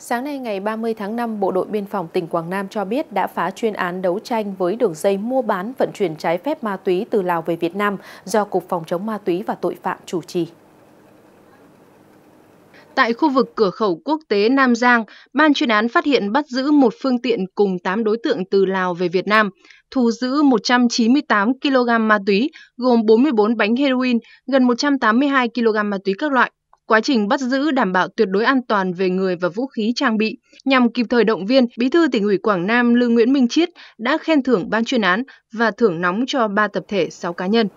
Sáng nay ngày 30 tháng 5, Bộ đội Biên phòng tỉnh Quảng Nam cho biết đã phá chuyên án đấu tranh với đường dây mua bán vận chuyển trái phép ma túy từ Lào về Việt Nam do Cục Phòng chống ma túy và tội phạm chủ trì. Tại khu vực cửa khẩu quốc tế Nam Giang, ban chuyên án phát hiện bắt giữ một phương tiện cùng 8 đối tượng từ Lào về Việt Nam, thu giữ 198 kg ma túy, gồm 44 bánh heroin, gần 182 kg ma túy các loại. Quá trình bắt giữ đảm bảo tuyệt đối an toàn về người và vũ khí trang bị. Nhằm kịp thời động viên, Bí thư tỉnh ủy Quảng Nam Lương Nguyễn Minh Chiết đã khen thưởng ban chuyên án và thưởng nóng cho 3 tập thể 6 cá nhân.